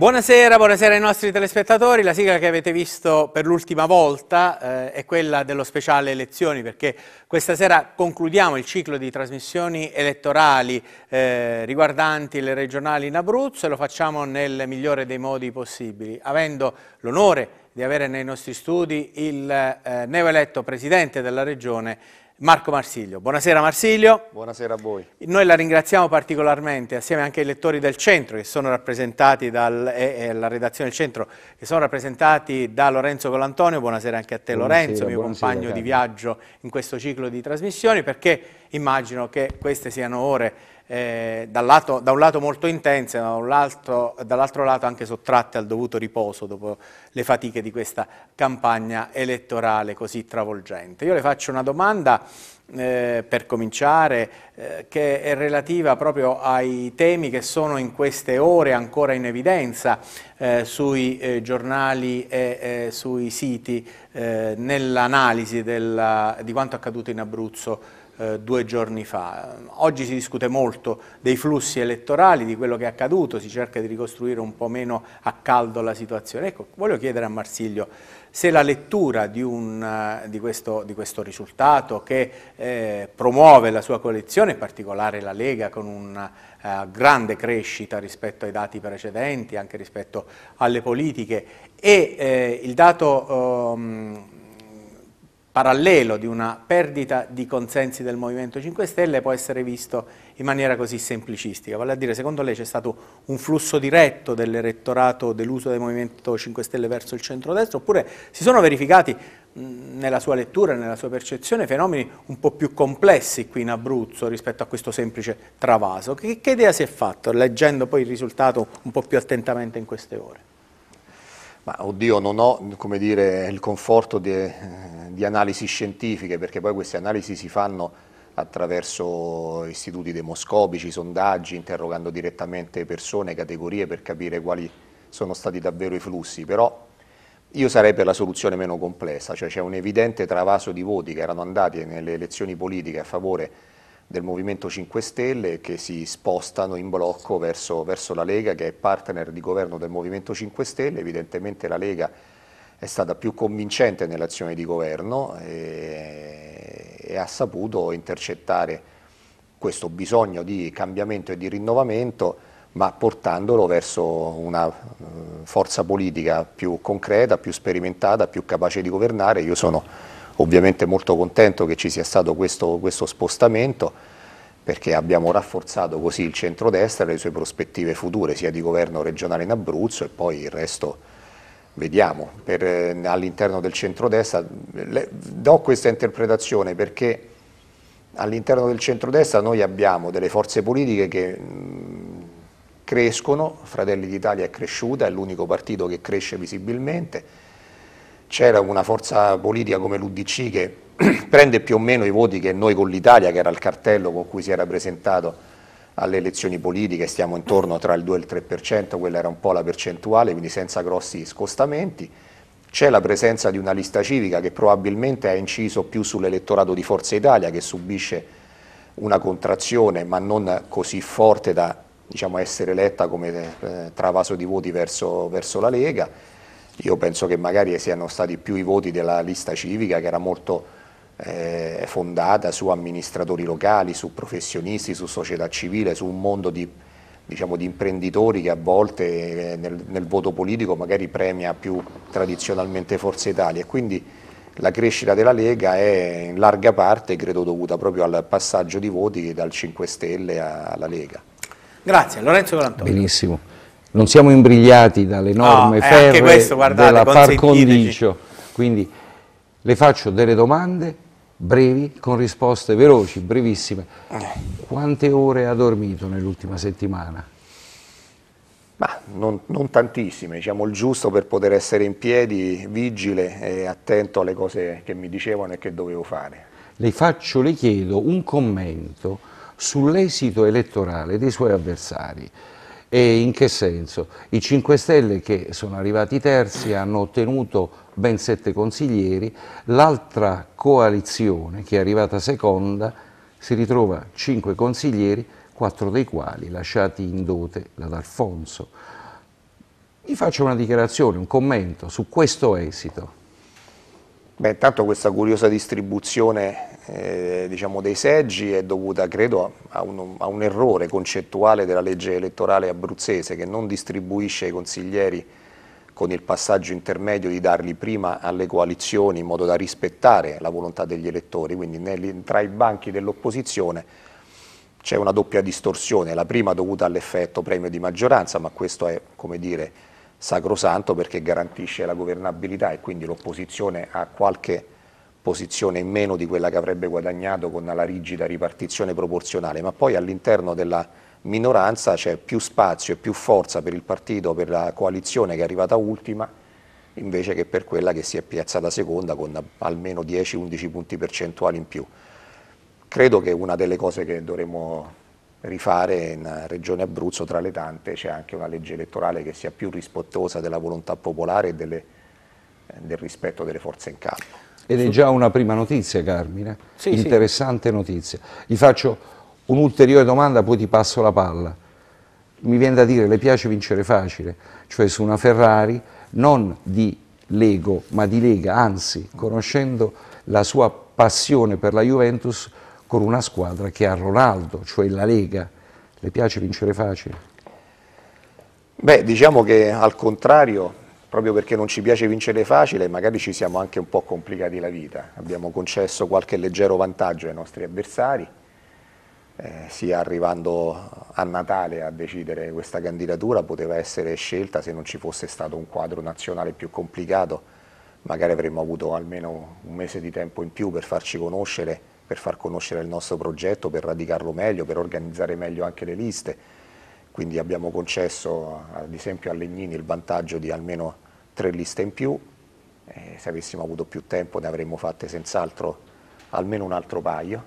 Buonasera, buonasera ai nostri telespettatori. La sigla che avete visto per l'ultima volta eh, è quella dello speciale elezioni perché questa sera concludiamo il ciclo di trasmissioni elettorali eh, riguardanti le regionali in Abruzzo e lo facciamo nel migliore dei modi possibili, avendo l'onore di avere nei nostri studi il eh, neoeletto presidente della regione Marco Marsiglio. Buonasera Marsiglio. Buonasera a voi. Noi la ringraziamo particolarmente assieme anche ai lettori del centro che sono rappresentati dal, e, e la redazione del centro che sono rappresentati da Lorenzo Colantonio. Buonasera anche a te buonasera, Lorenzo, mio compagno cara. di viaggio in questo ciclo di trasmissioni perché immagino che queste siano ore eh, lato, da un lato molto intense, ma dall'altro dall lato anche sottratte al dovuto riposo dopo le fatiche di questa campagna elettorale così travolgente. Io le faccio una domanda eh, per cominciare, eh, che è relativa proprio ai temi che sono in queste ore ancora in evidenza eh, sui eh, giornali e eh, sui siti eh, nell'analisi di quanto accaduto in Abruzzo eh, due giorni fa. Oggi si discute molto dei flussi elettorali, di quello che è accaduto, si cerca di ricostruire un po' meno a caldo la situazione. Ecco, voglio chiedere a Marsiglio se la lettura di, un, eh, di, questo, di questo, risultato che eh, promuove la sua coalizione, in particolare la Lega, con una eh, grande crescita rispetto ai dati precedenti, anche rispetto alle politiche, e eh, il dato... Ehm, parallelo di una perdita di consensi del Movimento 5 Stelle può essere visto in maniera così semplicistica, vale a dire secondo lei c'è stato un flusso diretto dell'elettorato deluso del Movimento 5 Stelle verso il centrodestra oppure si sono verificati nella sua lettura, nella sua percezione, fenomeni un po' più complessi qui in Abruzzo rispetto a questo semplice travaso. Che, che idea si è fatta leggendo poi il risultato un po' più attentamente in queste ore? Ma oddio, non ho dire, il conforto di, eh, di analisi scientifiche, perché poi queste analisi si fanno attraverso istituti demoscopici, sondaggi, interrogando direttamente persone, categorie per capire quali sono stati davvero i flussi, però io sarei per la soluzione meno complessa, cioè c'è un evidente travaso di voti che erano andati nelle elezioni politiche a favore del Movimento 5 Stelle che si spostano in blocco verso, verso la Lega che è partner di governo del Movimento 5 Stelle, evidentemente la Lega è stata più convincente nell'azione di governo e, e, ha saputo intercettare questo bisogno di cambiamento e di rinnovamento, ma portandolo verso una eh, forza politica più concreta, più sperimentata, più capace di governare. Io sono ovviamente molto contento che ci sia stato questo, questo spostamento perché abbiamo rafforzato così il centrodestra e le sue prospettive future sia di governo regionale in Abruzzo e poi il resto vediamo eh, all'interno del centrodestra le, do questa interpretazione perché all'interno del centrodestra noi abbiamo delle forze politiche che mh, mm, crescono, Fratelli d'Italia è cresciuta, è l'unico partito che cresce visibilmente c'era una forza politica come l'Udc che prende più o meno i voti che noi con l'Italia, che era il cartello con cui si era presentato alle elezioni politiche, stiamo intorno tra il 2 e il 3%, quella era un po' la percentuale, quindi senza grossi scostamenti. C'è la presenza di una lista civica che probabilmente ha inciso più sull'elettorato di Forza Italia, che subisce una contrazione, ma non così forte da diciamo, essere eletta come eh, travaso di voti verso, verso la Lega io penso che magari siano stati più i voti della lista civica che era molto eh, fondata su amministratori locali, su professionisti, su società civile, su un mondo di, diciamo, di imprenditori che a volte eh, nel, nel, voto politico magari premia più tradizionalmente Forza Italia e quindi la crescita della Lega è in larga parte credo dovuta proprio al passaggio di voti dal 5 Stelle alla Lega. Grazie, Lorenzo Valantoni. Benissimo non siamo imbrigliati dalle norme eh, no, ferre questo, guardate, della par condicio. Quindi le faccio delle domande brevi con risposte veloci, brevissime. Quante ore ha dormito nell'ultima settimana? Ma non, non, tantissime, diciamo il giusto per poter essere in piedi, vigile e attento alle cose che mi dicevano e che dovevo fare. Le faccio, le chiedo un commento sull'esito elettorale dei suoi avversari. E in che senso? I 5 Stelle che sono arrivati terzi hanno ottenuto ben sette consiglieri, l'altra coalizione che è arrivata seconda si ritrova cinque consiglieri, quattro dei quali lasciati in dote da Alfonso. Vi faccio una dichiarazione, un commento su questo esito. Beh, intanto questa curiosa distribuzione eh, diciamo dei seggi è dovuta, credo, a un, a un, errore concettuale della legge elettorale abruzzese che non distribuisce i consiglieri con il passaggio intermedio di darli prima alle coalizioni in modo da rispettare la volontà degli elettori, quindi nel, tra i banchi dell'opposizione c'è una doppia distorsione, la prima dovuta all'effetto premio di maggioranza, ma questo è, come dire, sacrosanto perché garantisce la governabilità e quindi l'opposizione ha qualche posizione in meno di quella che avrebbe guadagnato con la rigida ripartizione proporzionale, ma poi all'interno della minoranza c'è più spazio e più forza per il partito, per la coalizione che è arrivata ultima, invece che per quella che si è piazzata seconda con almeno 10-11 punti percentuali in più. Credo che una delle cose che dovremmo rifare in Regione Abruzzo, tra le tante, c'è anche una legge elettorale che sia più rispettosa della volontà popolare e delle, eh, del rispetto delle forze in campo. Ed è già una prima notizia, Carmine, sì, interessante sì. notizia. Gli faccio un'ulteriore domanda, poi ti passo la palla. Mi viene da dire, le piace vincere facile, cioè su una Ferrari non di Lego, ma di Lega, anzi, conoscendo la sua passione per la Juventus, con una squadra che ha Ronaldo, cioè la Lega. Le piace vincere facile? Beh, diciamo che al contrario, proprio perché non ci piace vincere facile, magari ci siamo anche un po' complicati la vita. Abbiamo concesso qualche leggero vantaggio ai nostri avversari, eh, sia arrivando a Natale a decidere questa candidatura, poteva essere scelta se non ci fosse stato un quadro nazionale più complicato, magari avremmo avuto almeno un mese di tempo in più per farci conoscere per far conoscere il nostro progetto, per radicarlo meglio, per organizzare meglio anche le liste. Quindi abbiamo concesso ad esempio a Legnini il vantaggio di almeno tre liste in più, eh, se avessimo avuto più tempo ne avremmo fatte senz'altro almeno un altro paio.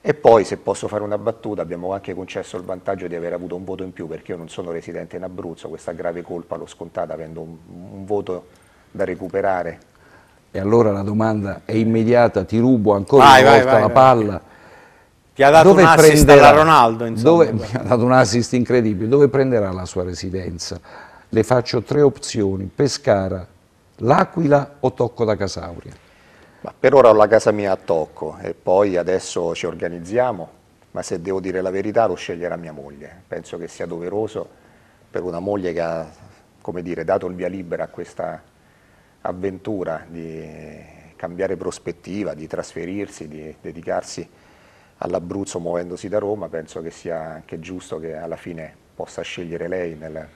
E poi, se posso fare una battuta, abbiamo anche concesso il vantaggio di aver avuto un voto in più, perché io non sono residente in Abruzzo, questa grave colpa l'ho scontata avendo un, un voto da recuperare e allora la domanda è immediata, ti rubo ancora vai, una vai, volta vai, la palla. Ti ha dato dove un assist prenderà, Ronaldo, insomma. Dove, mi ha dato un assist incredibile. Dove prenderà la sua residenza? Le faccio tre opzioni, Pescara, L'Aquila o Tocco da Casauria? Ma per ora ho la casa mia a Tocco e poi adesso ci organizziamo, ma se devo dire la verità lo sceglierà mia moglie. Penso che sia doveroso per una moglie che ha, come dire, dato il via libera a questa avventura di cambiare prospettiva, di trasferirsi, di dedicarsi all'Abruzzo muovendosi da Roma, penso che sia anche giusto che alla fine possa scegliere lei nel,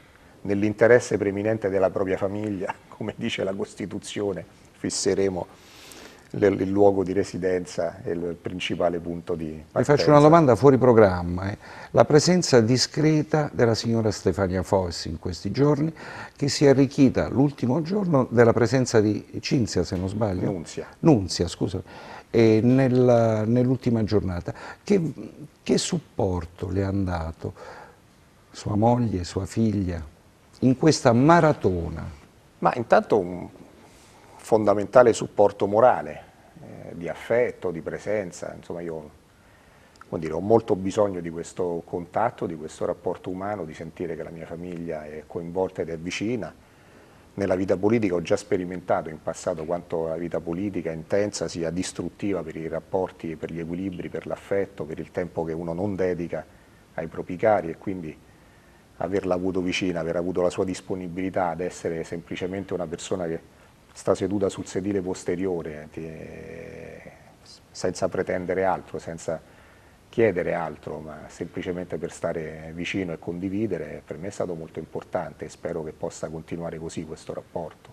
nell'interesse preminente della propria famiglia, come dice la Costituzione, fisseremo il luogo di residenza è il principale punto di partenza. Vi faccio una domanda fuori programma. Eh. La presenza discreta della signora Stefania Fossi in questi giorni, che si è arricchita l'ultimo giorno della presenza di Cinzia, se non sbaglio. Nunzia. Nunzia, scusa. nell'ultima nell giornata. Che, che supporto le ha dato sua moglie, sua figlia, in questa maratona? Ma intanto un fondamentale supporto morale, di affetto, di presenza, insomma io dire, ho molto bisogno di questo contatto, di questo rapporto umano, di sentire che la mia famiglia è coinvolta ed è vicina. Nella vita politica ho già sperimentato in passato quanto la vita politica intensa sia distruttiva per i rapporti, per gli equilibri, per l'affetto, per il tempo che uno non dedica ai propri cari e quindi averla avuto vicina, aver avuto la sua disponibilità ad essere semplicemente una persona che sta seduta sul sedile posteriore, eh, senza pretendere altro, senza chiedere altro, ma semplicemente per stare vicino e condividere, per me è stato molto importante e spero che possa continuare così questo rapporto.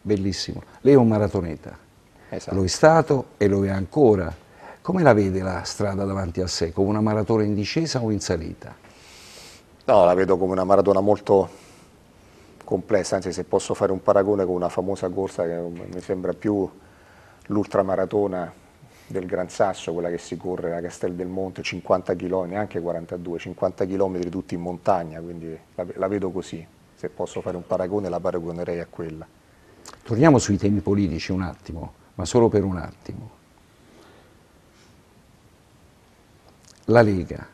Bellissimo. Lei è un maratoneta, esatto. lo è stato e lo è ancora. Come la vede la strada davanti a sé? Come una maratona in discesa o in salita? No, la vedo come una maratona molto complessa, anzi se posso fare un paragone con una famosa corsa che mi sembra più l'ultramaratona del Gran Sasso, quella che si corre a Castel del Monte, 50 km, neanche 42, 50 km tutti in montagna, quindi la, la vedo così, se posso fare un paragone la paragonerei a quella. Torniamo sui temi politici un attimo, ma solo per un attimo. La Lega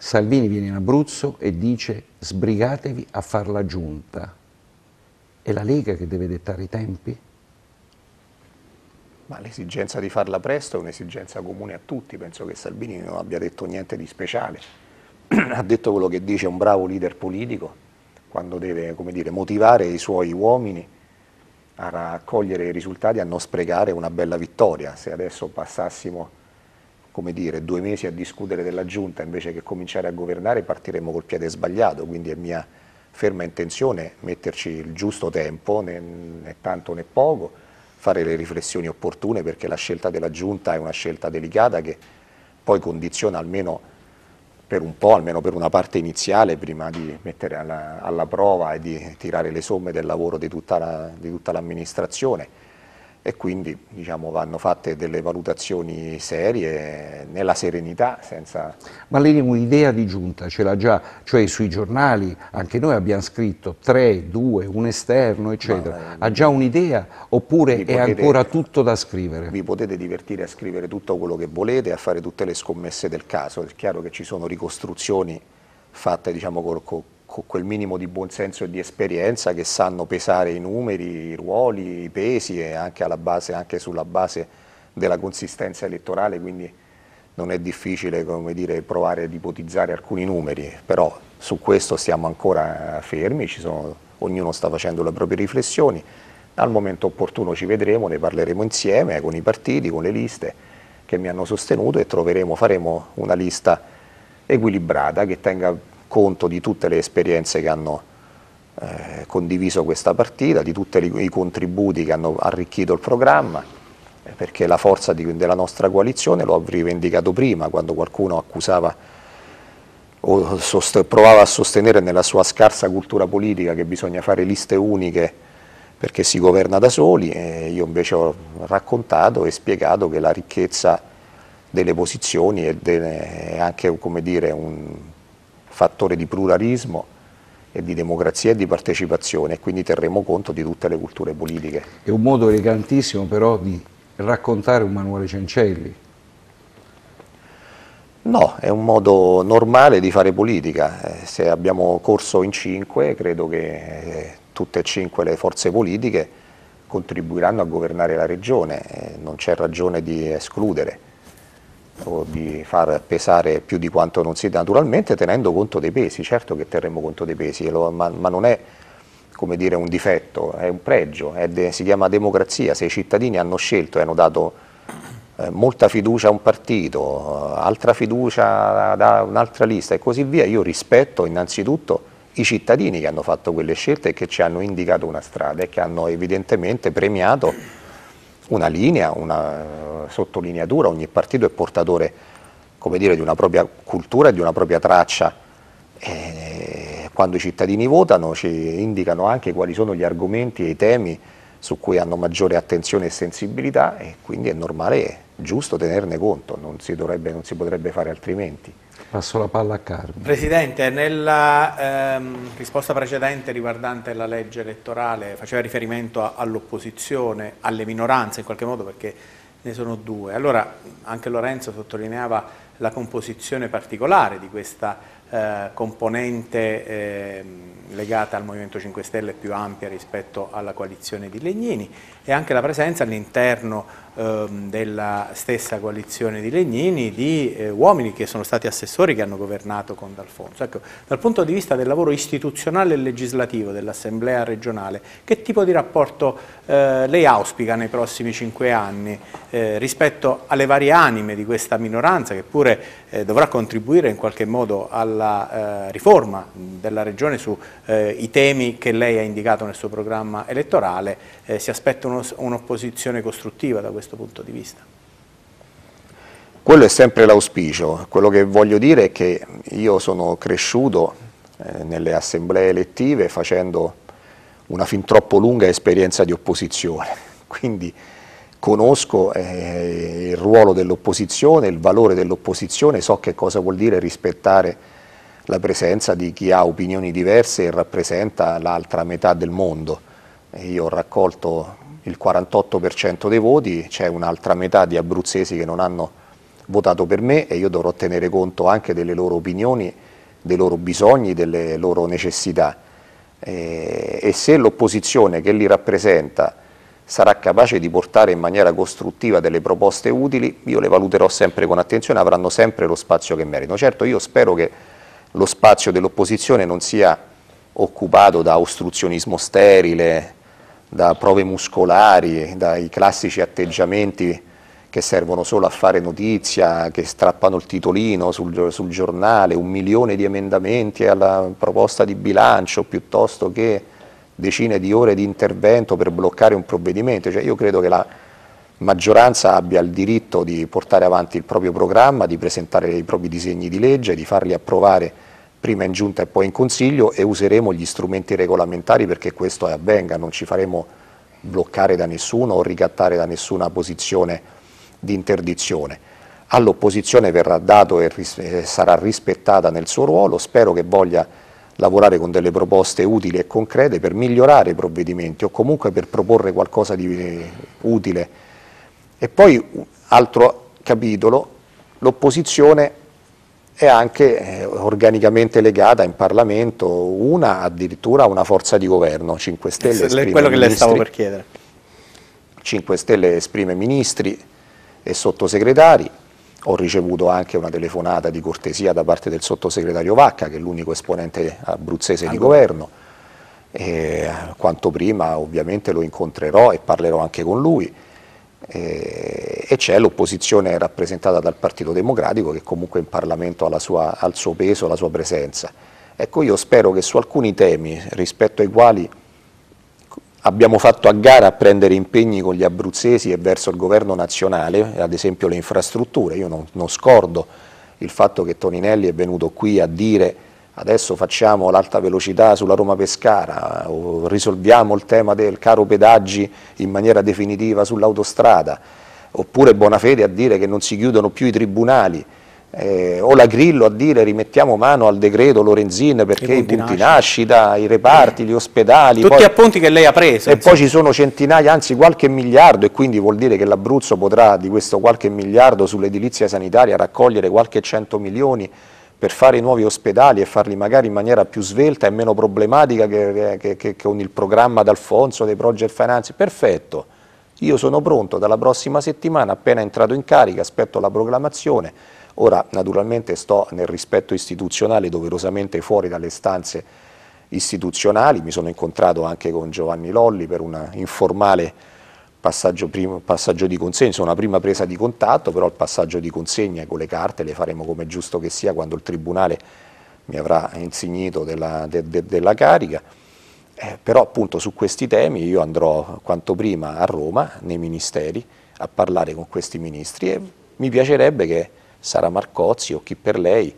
Salvini viene in Abruzzo e dice sbrigatevi a far la giunta. È la Lega che deve dettare i tempi? Ma l'esigenza di farla presto è un'esigenza comune a tutti, penso che Salvini non abbia detto niente di speciale. ha detto quello che dice un bravo leader politico quando deve dire, motivare i suoi uomini a raccogliere i risultati, a non sprecare una bella vittoria. Se adesso passassimo come dire, due mesi a discutere della giunta invece che cominciare a governare partiremo col piede sbagliato, quindi è mia ferma intenzione metterci il giusto tempo, né, né tanto né poco, fare le riflessioni opportune perché la scelta della giunta è una scelta delicata che poi condiziona almeno per un po', almeno per una parte iniziale, prima di mettere alla, alla prova e di tirare le somme del lavoro di tutta l'amministrazione. La, e quindi diciamo, vanno fatte delle valutazioni serie, nella serenità. Senza... Ma lei un'idea di giunta ce l'ha già, cioè sui giornali, anche noi abbiamo scritto 3, 2, un esterno, eccetera. Ma, eh, ha già un'idea oppure è potete, ancora tutto da scrivere? Vi potete divertire a scrivere tutto quello che volete, a fare tutte le scommesse del caso. È chiaro che ci sono ricostruzioni fatte diciamo, col, col con quel minimo di buonsenso e di esperienza che sanno pesare i numeri, i ruoli, i pesi e anche, base, anche sulla base della consistenza elettorale, quindi non è difficile dire, provare ad ipotizzare alcuni numeri, però su questo siamo ancora fermi, sono, ognuno sta facendo le proprie riflessioni, al momento opportuno ci vedremo, ne parleremo insieme con i partiti, con le liste che mi hanno sostenuto e troveremo, faremo una lista equilibrata che tenga conto di tutte le esperienze che hanno eh, condiviso questa partita, di tutti i contributi che hanno arricchito il programma, eh, perché la forza di, della nostra coalizione l'ho rivendicato prima, quando qualcuno accusava o provava a sostenere nella sua scarsa cultura politica che bisogna fare liste uniche perché si governa da soli, e io invece ho raccontato e spiegato che la ricchezza delle posizioni è anche dire, un, fattore di pluralismo e di democrazia e di partecipazione e quindi terremo conto di tutte le culture politiche. È un modo elegantissimo però di raccontare un Manuele Cencelli. No, è un modo normale di fare politica. Eh, se abbiamo corso in cinque, credo che eh, tutte e cinque le forze politiche contribuiranno a governare la regione, eh, non c'è ragione di escludere o di far pesare più di quanto non si naturalmente tenendo conto dei pesi, certo che terremo conto dei pesi, ma, ma non è come dire, un difetto, è un pregio, è de, si chiama democrazia, se i cittadini hanno scelto e hanno dato eh, molta fiducia a un partito, eh, altra fiducia da un'altra lista e così via, io rispetto innanzitutto i cittadini che hanno fatto quelle scelte e che ci hanno indicato una strada e che hanno evidentemente premiato una linea, una eh, sottolineatura, ogni partito è portatore dire, di una propria cultura e di una propria traccia. E quando i cittadini votano ci indicano anche quali sono gli argomenti e i temi su cui hanno maggiore attenzione e sensibilità e quindi è normale è giusto tenerne conto, non si, dovrebbe, non si potrebbe fare altrimenti. Passo la palla a Carmine. Presidente, nella ehm, risposta precedente riguardante la legge elettorale faceva riferimento all'opposizione, alle minoranze in qualche modo perché ne sono due. Allora anche Lorenzo sottolineava la composizione particolare di questa eh, componente eh, legata al Movimento 5 Stelle più ampia rispetto alla coalizione di Legnini e anche la presenza all'interno ehm, della stessa coalizione di Legnini di eh, uomini che sono stati assessori che hanno governato con D'Alfonso. Ecco, dal punto di vista del lavoro istituzionale e legislativo dell'Assemblea regionale, che tipo di rapporto eh, lei auspica nei prossimi cinque anni eh, rispetto alle varie anime di questa minoranza che pure eh, dovrà contribuire in qualche modo alla eh, riforma della regione sui eh, temi che lei ha indicato nel suo programma elettorale? si aspetta un'opposizione costruttiva da questo punto di vista. Quello è sempre l'auspicio, quello che voglio dire è che io sono cresciuto eh, nelle assemblee elettive facendo una fin troppo lunga esperienza di opposizione, quindi conosco eh, il ruolo dell'opposizione, il valore dell'opposizione, so che cosa vuol dire rispettare la presenza di chi ha opinioni diverse e rappresenta l'altra metà del mondo. Io ho raccolto il 48% dei voti, c'è un'altra metà di abruzzesi che non hanno votato per me e io dovrò tenere conto anche delle loro opinioni, dei loro bisogni, delle loro necessità. e se l'opposizione che li rappresenta sarà capace di portare in maniera costruttiva delle proposte utili, io le valuterò sempre con attenzione, avranno sempre lo spazio che meritano. Certo io spero che lo spazio dell'opposizione non sia occupato da ostruzionismo sterile, da prove muscolari, dai classici atteggiamenti che servono solo a fare notizia, che strappano il titolino sul, sul giornale, un milione di emendamenti alla proposta di bilancio piuttosto che decine di ore di intervento per bloccare un provvedimento. Cioè io credo che la maggioranza abbia il diritto di portare avanti il proprio programma, di presentare i propri disegni di legge, di farli approvare prima in giunta e poi in consiglio e useremo gli strumenti regolamentari perché questo avvenga, non ci faremo bloccare da nessuno o ricattare da nessuna posizione di interdizione. All'opposizione verrà dato e ris sarà rispettata nel suo ruolo, spero che voglia lavorare con delle proposte utili e concrete per migliorare i provvedimenti o comunque per proporre qualcosa di eh, utile. E poi altro capitolo, l'opposizione è anche eh, organicamente legata in Parlamento, una addirittura una forza di governo, 5 Stelle esprime quello che le stavo per chiedere. 5 Stelle esprime ministri e sottosegretari, ho ricevuto anche una telefonata di cortesia da parte del sottosegretario Vacca, che è l'unico esponente abruzzese allora. di governo, e eh, quanto prima ovviamente lo incontrerò e parlerò anche con lui eh, e c'è l'opposizione rappresentata dal Partito Democratico che comunque in Parlamento ha sua, il suo peso, la sua presenza. Ecco, io spero che su alcuni temi rispetto ai quali abbiamo fatto a gara a prendere impegni con gli abruzzesi e verso il governo nazionale, ad esempio le infrastrutture, io non, non scordo il fatto che Toninelli è venuto qui a dire adesso facciamo l'alta velocità sulla Roma-Pescara, o risolviamo il tema del caro pedaggi in maniera definitiva sull'autostrada, oppure Bonafede a dire che non si chiudono più i tribunali, eh, o la Grillo a dire rimettiamo mano al decreto Lorenzin perché i punti, punti nascita, i reparti, gli ospedali. Tutti poi, appunti che lei ha preso. E insomma. poi ci sono centinaia, anzi qualche miliardo e quindi vuol dire che l'Abruzzo potrà di questo qualche miliardo sull'edilizia sanitaria raccogliere qualche cento milioni per fare i nuovi ospedali e farli magari in maniera più svelta e meno problematica che, che, che, con il programma d'Alfonso dei project finance, perfetto, io sono pronto dalla prossima settimana, appena entrato in carica, aspetto la proclamazione, ora naturalmente sto nel rispetto istituzionale doverosamente fuori dalle stanze istituzionali, mi sono incontrato anche con Giovanni Lolli per una informale passaggio, primo, passaggio di consegna, insomma una prima presa di contatto, però il passaggio di consegna con le carte le faremo come giusto che sia quando il Tribunale mi avrà insignito della, de, de, della carica. Eh, però appunto su questi temi io andrò quanto prima a Roma, nei ministeri, a parlare con questi ministri e mi piacerebbe che Sara Marcozzi o chi per lei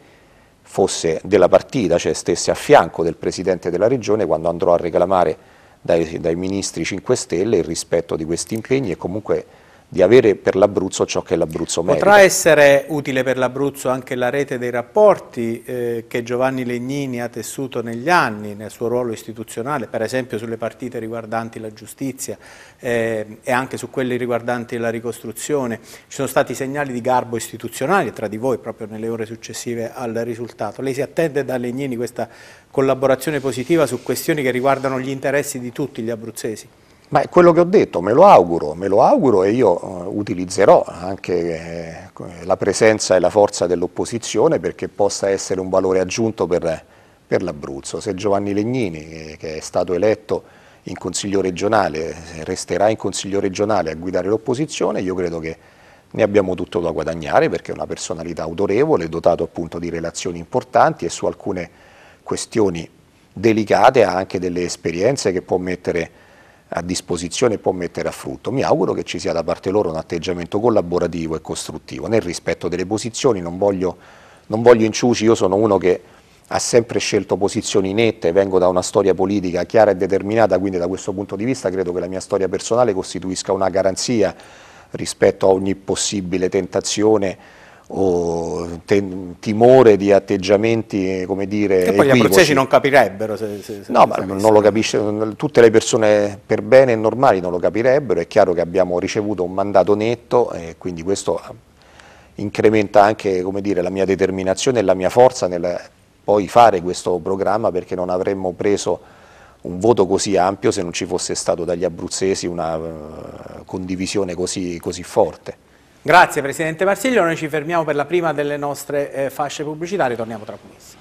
fosse della partita, cioè stesse a fianco del Presidente della Regione quando andrò a reclamare dai, dai ministri 5 Stelle il rispetto di questi impegni e comunque di avere per l'Abruzzo ciò che l'Abruzzo merita. Potrà essere utile per l'Abruzzo anche la rete dei rapporti eh, che Giovanni Legnini ha tessuto negli anni nel suo ruolo istituzionale, per esempio sulle partite riguardanti la giustizia eh, e anche su quelle riguardanti la ricostruzione. Ci sono stati segnali di garbo istituzionale tra di voi proprio nelle ore successive al risultato. Lei si attende da Legnini questa collaborazione positiva su questioni che riguardano gli interessi di tutti gli abruzzesi? Ma è quello che ho detto, me lo auguro, me lo auguro e io eh, utilizzerò anche eh, la presenza e la forza dell'opposizione perché possa essere un valore aggiunto per, per l'Abruzzo. Se Giovanni Legnini, eh, che è stato eletto in Consiglio regionale, resterà in Consiglio regionale a guidare l'opposizione, io credo che ne abbiamo tutto da guadagnare perché è una personalità autorevole, dotato appunto di relazioni importanti e su alcune questioni delicate ha anche delle esperienze che può mettere a disposizione può mettere a frutto. Mi auguro che ci sia da parte loro un atteggiamento collaborativo e costruttivo nel rispetto delle posizioni, non voglio, non voglio inciuci, io sono uno che ha sempre scelto posizioni nette, vengo da una storia politica chiara e determinata, quindi da questo punto di vista credo che la mia storia personale costituisca una garanzia rispetto a ogni possibile tentazione o te, timore di atteggiamenti, come dire, Che poi equivoci. gli abruzzesi non capirebbero. Se, se, se no, ma sapesse. non lo capisce, tutte le persone per bene e normali non lo capirebbero, è chiaro che abbiamo ricevuto un mandato netto e quindi questo ah, incrementa anche, dire, la mia determinazione e la mia forza nel poi fare questo programma perché non avremmo preso un voto così ampio se non ci fosse stato dagli abruzzesi una eh, condivisione così, così forte. Grazie Presidente Marsiglio, noi ci fermiamo per la prima delle nostre eh, fasce pubblicitarie, torniamo tra pochissimo.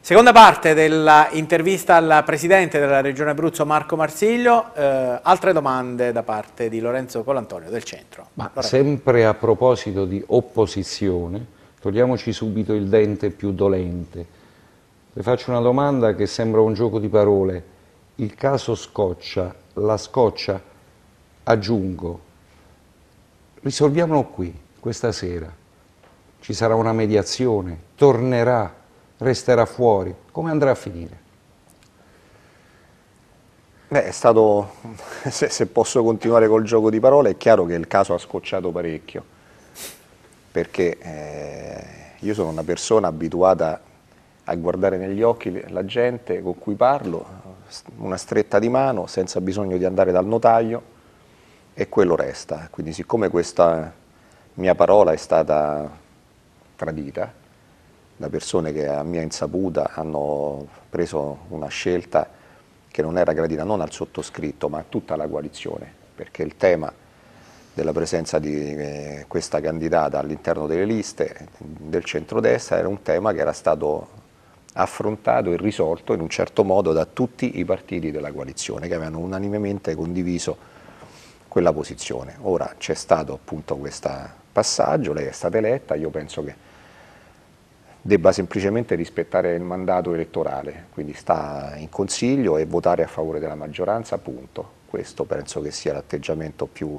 Seconda parte dell'intervista al Presidente della Regione Abruzzo Marco Marsiglio, eh, altre domande da parte di Lorenzo Colantonio del Centro. Ma Lorenzo. sempre a proposito di opposizione, togliamoci subito il dente più dolente. Le faccio una domanda che sembra un gioco di parole. Il caso Scoccia, la Scoccia, aggiungo, risolviamolo qui, questa sera. Ci sarà una mediazione, tornerà, resterà fuori. Come andrà a finire? Beh, è stato, se, se posso continuare col gioco di parole, è chiaro che il caso ha scocciato parecchio, perché eh, io sono una persona abituata a guardare negli occhi la gente con cui parlo, una stretta di mano, senza bisogno di andare dal notaio, e quello resta. Quindi siccome questa mia parola è stata tradita da persone che a mia insaputa hanno preso una scelta che non era gradita non al sottoscritto ma a tutta la coalizione, perché il tema della presenza di eh, questa candidata all'interno delle liste del centrodestra era un tema che era stato affrontato e risolto in un certo modo da tutti i partiti della coalizione che avevano unanimemente condiviso quella posizione. Ora c'è stato appunto questo passaggio, lei è stata eletta, io penso che debba semplicemente rispettare il mandato elettorale, quindi sta in consiglio e votare a favore della maggioranza, punto. Questo penso che sia l'atteggiamento più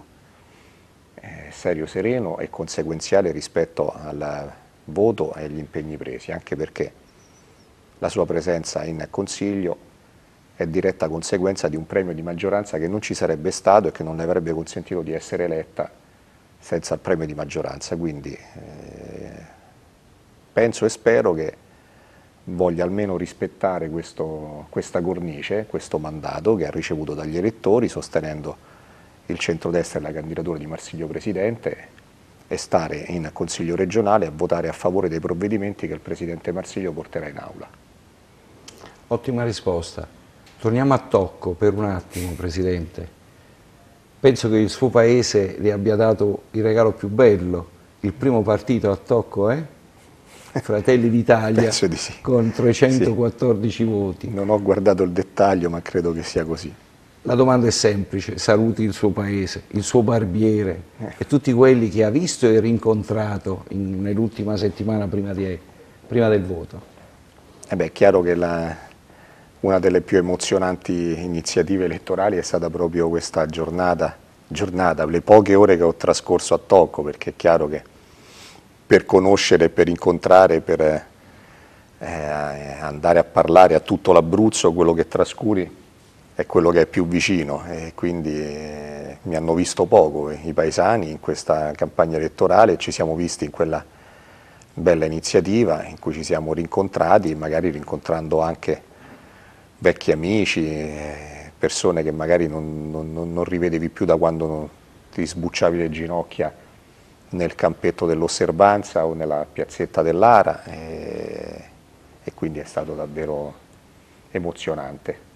eh, serio, sereno e conseguenziale rispetto al voto e agli impegni presi, anche perché la sua presenza in consiglio è diretta conseguenza di un premio di maggioranza che non ci sarebbe stato e che non le avrebbe consentito di essere eletta senza il premio di maggioranza. Quindi eh, penso e spero che voglia almeno rispettare questo, questa cornice, questo mandato che ha ricevuto dagli elettori sostenendo il centrodestra e la candidatura di Marsiglio Presidente e stare in Consiglio regionale a votare a favore dei provvedimenti che il Presidente Marsiglio porterà in aula. Ottima risposta. Torniamo a Tocco per un attimo, Presidente. Penso che il suo paese le abbia dato il regalo più bello. Il primo partito a Tocco è? Eh? Fratelli d'Italia sì. con 314 sì. voti. Non ho guardato il dettaglio, ma credo che sia così. La domanda è semplice, saluti il suo paese, il suo barbiere eh. e tutti quelli che ha visto e rincontrato nell'ultima settimana prima, di, prima del voto. Eh beh, è chiaro che la, una delle più emozionanti iniziative elettorali è stata proprio questa giornata, giornata, le poche ore che ho trascorso a Tocco, perché è chiaro che per conoscere, per incontrare, per eh, eh, andare a parlare a tutto l'Abruzzo, quello che trascuri è quello che è più vicino e quindi eh, mi hanno visto poco i paesani in questa campagna elettorale, ci siamo visti in quella bella iniziativa in cui ci siamo rincontrati, magari rincontrando anche vecchi amici, eh, persone che magari non, non, non rivedevi più da quando ti sbucciavi le ginocchia nel campetto dell'osservanza o nella piazzetta dell'Ara e, eh, e quindi è stato davvero emozionante.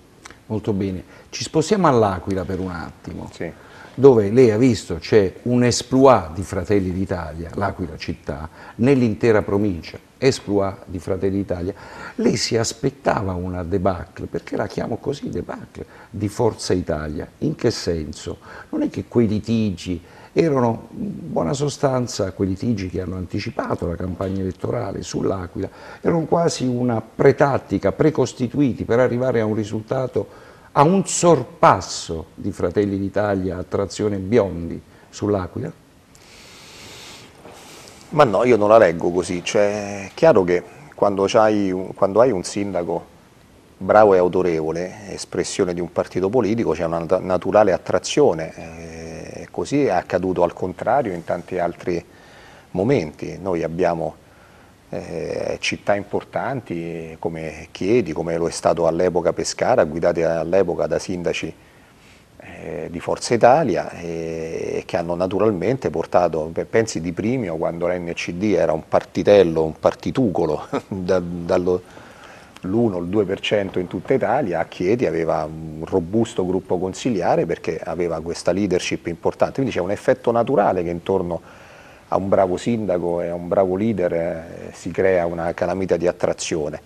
Molto bene, ci spostiamo all'Aquila per un attimo. Sì dove lei ha visto c'è un esploit di Fratelli d'Italia, l'Aquila città, nell'intera provincia, esploit di Fratelli d'Italia, lei si aspettava una debacle, perché la chiamo così debacle, di Forza Italia. In che senso? Non è che quei litigi erano in buona sostanza quei litigi che hanno anticipato la campagna elettorale sull'Aquila, erano quasi una pretattica, precostituiti per arrivare a un risultato a un sorpasso di Fratelli d'Italia a trazione biondi sull'Aquila? Ma no, io non la leggo così, cioè è chiaro che quando, hai, quando hai un sindaco bravo e autorevole, espressione di un partito politico, c'è una naturale attrazione, eh, così è accaduto al contrario in tanti altri momenti, noi abbiamo eh, città importanti come Chiedi, come lo è stato all'epoca Pescara, guidate all'epoca da sindaci eh, di Forza Italia e, che hanno naturalmente portato, pensi di Primio quando l'NCD era un partitello, un partitucolo dall'1 dallo, 2% in tutta Italia, a Chieti aveva un robusto gruppo consigliare perché aveva questa leadership importante, quindi c'è un effetto naturale che intorno a a un bravo sindaco e a un bravo leader eh, si crea una calamita di attrazione.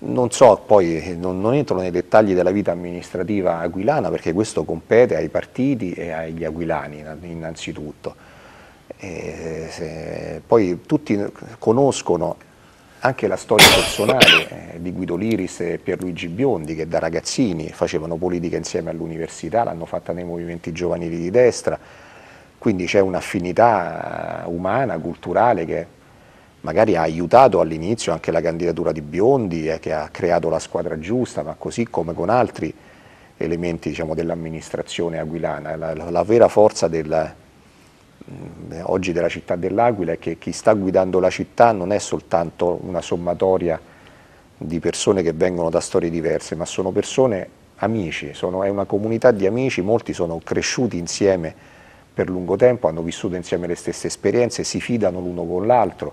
Non so, poi eh, non, non, entro nei dettagli della vita amministrativa aquilana perché questo compete ai partiti e agli aquilani innanzitutto. E, eh, se, poi tutti conoscono anche la storia personale di Guido Liris e Pierluigi Biondi che da ragazzini facevano politica insieme all'università, l'hanno fatta nei movimenti giovanili di destra, quindi c'è un'affinità eh, umana, culturale che magari ha aiutato all'inizio anche la candidatura di Biondi, eh, che ha creato la squadra giusta, ma così come con altri elementi diciamo, dell'amministrazione aquilana. La, la, la vera forza del, mm, oggi della città dell'Aquila è che chi sta guidando la città non è soltanto una sommatoria di persone che vengono da storie diverse, ma sono persone amici, sono, è una comunità di amici, molti sono cresciuti insieme per lungo tempo, hanno vissuto insieme le stesse esperienze, si fidano l'uno con l'altro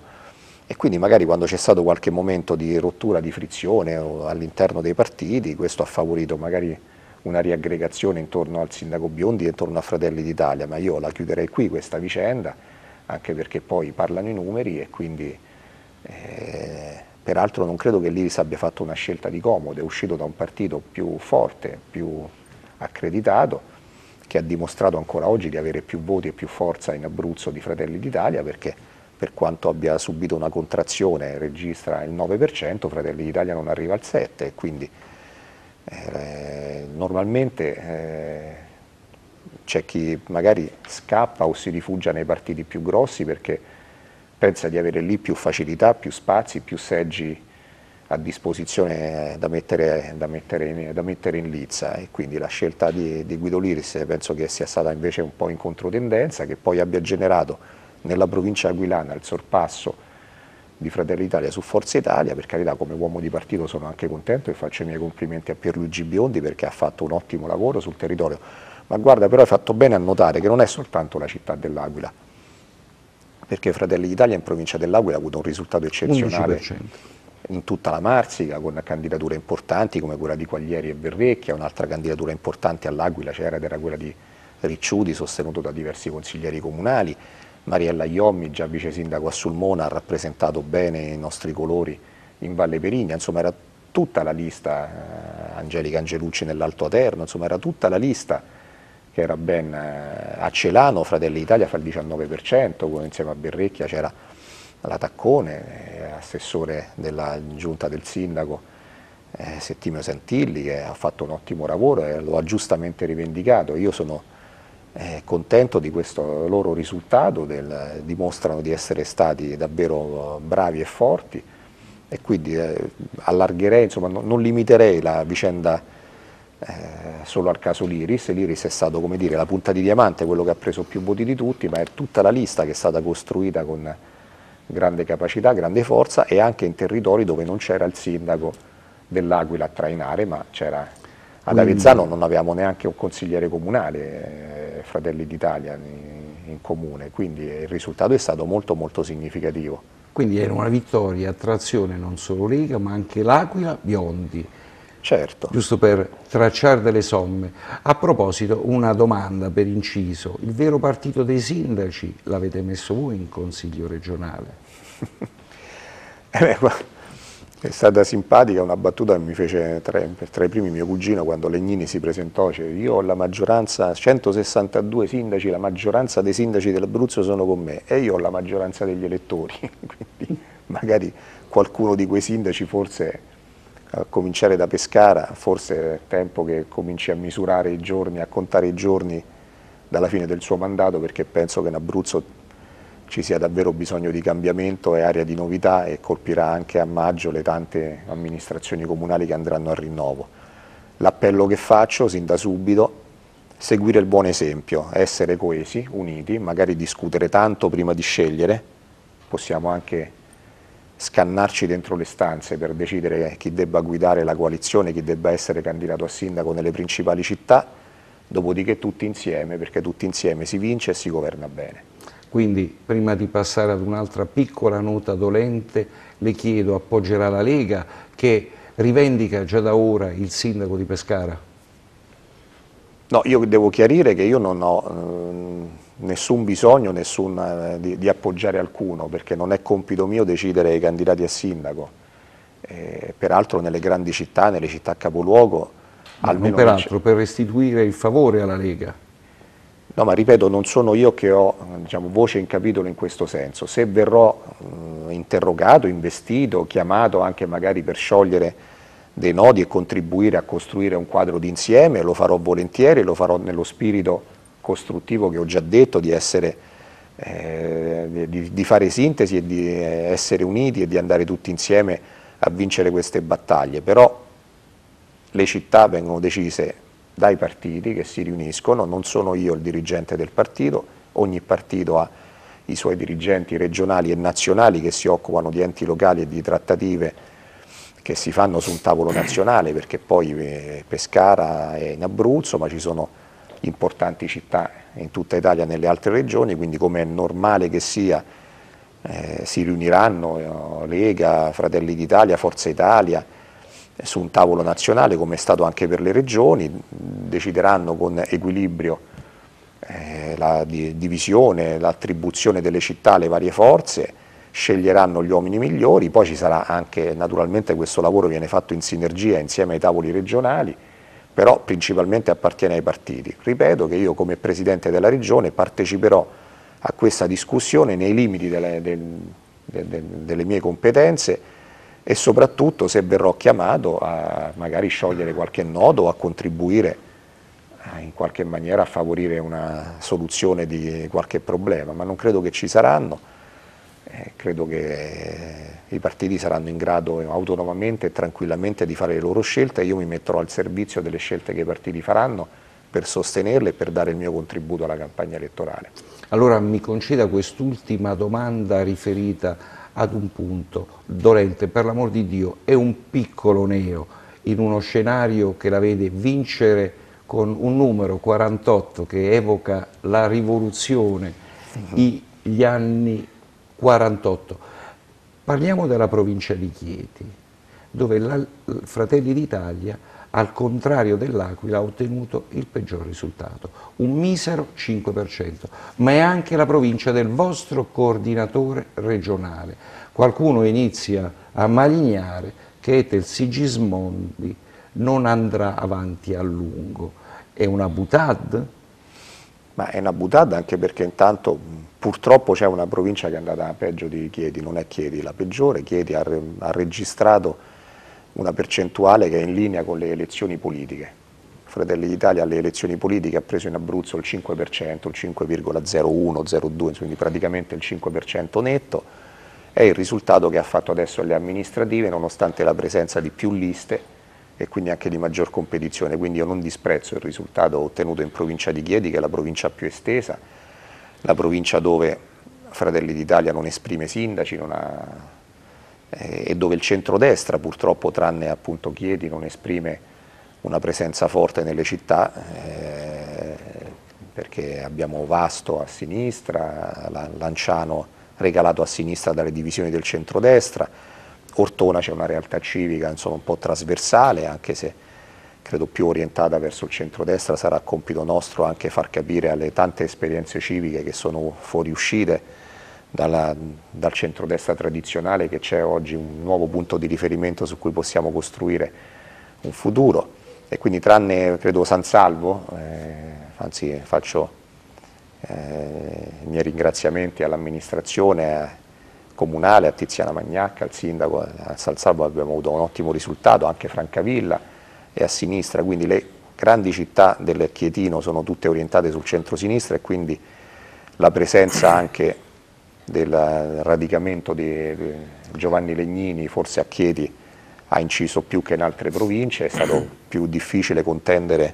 e quindi magari quando c'è stato qualche momento di rottura, di frizione all'interno dei partiti, questo ha favorito magari una riaggregazione intorno al sindaco Biondi e intorno a Fratelli d'Italia, ma io la chiuderei qui questa vicenda, anche perché poi parlano i numeri e quindi... Eh, peraltro non credo che l'Iris abbia fatto una scelta di comodo, è uscito da un partito più forte, più accreditato che ha dimostrato ancora oggi di avere più voti e più forza in Abruzzo di Fratelli d'Italia perché per quanto abbia subito una contrazione registra il 9%, Fratelli d'Italia non arriva al 7% quindi eh, normalmente eh, c'è chi magari scappa o si rifugia nei partiti più grossi perché pensa di avere lì più facilità, più spazi, più seggi a disposizione da mettere, da mettere, in, da mettere in, lizza e quindi la scelta di, di Guido Liris penso che sia stata invece un po' in controtendenza che poi abbia generato nella provincia aquilana il sorpasso di Fratelli Italia su Forza Italia, per carità come uomo di partito sono anche contento e faccio i miei complimenti a Pierluigi Biondi perché ha fatto un ottimo lavoro sul territorio, ma guarda però hai fatto bene a notare che non è soltanto la città dell'Aquila, perché Fratelli d'Italia in provincia dell'Aquila ha avuto un risultato eccezionale in tutta la Marsica con candidature importanti come quella di Quaglieri e Berrecchia, un'altra candidatura importante all'Aquila c'era ed era quella di Ricciuti sostenuto da diversi consiglieri comunali, Mariella Iommi, già vice sindaco a Sulmona, ha rappresentato bene i nostri colori in Valle Perigna, insomma era tutta la lista, eh, Angelica Angelucci nell'Alto Aterno, insomma era tutta la lista che era ben eh, a Celano, Fratelli Italia fa il 19%, insieme a Berrecchia c'era Taccone, eh, assessore della giunta del sindaco eh, Settimio Santilli che ha fatto un ottimo lavoro e lo ha giustamente rivendicato. Io sono eh, contento di questo loro risultato, del, dimostrano di essere stati davvero eh, bravi e forti e quindi eh, allargherei, insomma, no, non limiterei la vicenda eh, solo al caso Liris, Liris è stato come dire la punta di diamante, quello che ha preso più voti di tutti, ma è tutta la lista che è stata costruita con grande capacità, grande forza e anche in territori dove non c'era il sindaco dell'Aquila a trainare, ma c'era ad Avezzano non avevamo neanche un consigliere comunale, eh, Fratelli d'Italia, in, in comune. Quindi il risultato è stato molto molto significativo. Quindi era una vittoria attrazione non solo Lega ma anche l'Aquila Biondi. Certo. Giusto per tracciare delle somme. A proposito, una domanda per inciso. Il vero partito dei sindaci l'avete messo voi in consiglio regionale? Eh è stata simpatica una battuta che mi fece tra, tra, i primi mio cugino quando Legnini si presentò. Cioè io ho la maggioranza, 162 sindaci, la maggioranza dei sindaci dell'Abruzzo sono con me e io ho la maggioranza degli elettori. Quindi magari qualcuno di quei sindaci forse a cominciare da Pescara, forse è tempo che cominci a misurare i giorni, a contare i giorni dalla fine del suo mandato perché penso che in Abruzzo ci sia davvero bisogno di cambiamento e area di novità e colpirà anche a maggio le tante amministrazioni comunali che andranno al rinnovo. L'appello che faccio sin da subito seguire il buon esempio, essere coesi, uniti, magari discutere tanto prima di scegliere, possiamo anche scannarci dentro le stanze per decidere chi debba guidare la coalizione, chi debba essere candidato a sindaco nelle principali città, dopodiché tutti insieme, perché tutti insieme si vince e si governa bene. Quindi, prima di passare ad un'altra piccola nota dolente, le chiedo, appoggerà la Lega che rivendica già da ora il sindaco di Pescara? No, io devo chiarire che io non ho... Ehm, nessun bisogno nessun, eh, di, di, appoggiare alcuno, perché non è compito mio decidere i candidati a sindaco. Eh, peraltro nelle grandi città, nelle città capoluogo... almeno peraltro, per restituire il favore alla Lega. No, ma ripeto, non sono io che ho diciamo, voce in capitolo in questo senso. Se verrò eh, interrogato, investito, chiamato anche magari per sciogliere dei nodi e contribuire a costruire un quadro d'insieme, lo farò volentieri, lo farò nello spirito costruttivo che ho già detto, di, essere, eh, di, di fare sintesi e di eh, essere uniti e di andare tutti insieme a vincere queste battaglie, però le città vengono decise dai partiti che si riuniscono, non sono io il dirigente del partito, ogni partito ha i suoi dirigenti regionali e nazionali che si occupano di enti locali e di trattative che si fanno su un tavolo nazionale perché poi eh, Pescara è in Abruzzo, ma ci sono importanti città in tutta Italia e nelle altre regioni, quindi come è normale che sia eh, si riuniranno eh, Lega, Fratelli d'Italia, Forza Italia eh, su un tavolo nazionale come è stato anche per le regioni, decideranno con equilibrio eh, la di, divisione, l'attribuzione delle città alle varie forze, sceglieranno gli uomini migliori, poi ci sarà anche naturalmente questo lavoro viene fatto in sinergia insieme ai tavoli regionali, però principalmente appartiene ai partiti. Ripeto che io come Presidente della Regione parteciperò a questa discussione nei limiti delle, delle, delle mie competenze e soprattutto se verrò chiamato a magari sciogliere qualche nodo o a contribuire in qualche maniera a favorire una soluzione di qualche problema, ma non credo che ci saranno eh, credo che eh, i partiti saranno in grado autonomamente e tranquillamente di fare le loro scelte, io mi metterò al servizio delle scelte che i partiti faranno per sostenerle e per dare il mio contributo alla campagna elettorale. Allora mi conceda quest'ultima domanda riferita ad un punto dolente, per l'amor di Dio, è un piccolo neo in uno scenario che la vede vincere con un numero 48 che evoca la rivoluzione, gli anni 48. Parliamo della provincia di Chieti, dove la, Fratelli d'Italia, al contrario dell'Aquila, ha ottenuto il peggior risultato, un misero 5%, ma è anche la provincia del vostro coordinatore regionale. Qualcuno inizia a malignare che Etel Sigismondi non andrà avanti a lungo. È una butad? Ma è una butad anche perché intanto Purtroppo c'è una provincia che è andata peggio di Chiedi, non è Chiedi la peggiore, Chiedi ha, ha registrato una percentuale che è in linea con le elezioni politiche. Fratelli d'Italia alle elezioni politiche ha preso in Abruzzo il 5%, il 5,01, quindi praticamente il 5% netto, è il risultato che ha fatto adesso alle amministrative nonostante la presenza di più liste e quindi anche di maggior competizione, quindi io non disprezzo il risultato ottenuto in provincia di Chiedi che è la provincia più estesa, la provincia dove Fratelli d'Italia non esprime sindaci non ha, eh, e dove il centrodestra purtroppo tranne appunto Chieti non esprime una presenza forte nelle città eh, perché abbiamo Vasto a sinistra, Lanciano regalato a sinistra dalle divisioni del centrodestra, Ortona c'è una realtà civica insomma, un po' trasversale anche se credo più orientata verso il centrodestra, sarà compito nostro anche far capire alle tante esperienze civiche che sono fuoriuscite dalla, dal centrodestra tradizionale che c'è oggi un nuovo punto di riferimento su cui possiamo costruire un futuro e quindi tranne credo San Salvo, eh, anzi faccio eh, i miei ringraziamenti all'amministrazione eh, comunale, a Tiziana Magnacca, al sindaco, a San Salvo abbiamo avuto un ottimo risultato, anche Francavilla, e a sinistra, quindi le grandi città del Chietino sono tutte orientate sul centro-sinistra e quindi la presenza anche del radicamento di eh, Giovanni Legnini, forse a Chieti, ha inciso più che in altre province, è stato più difficile contendere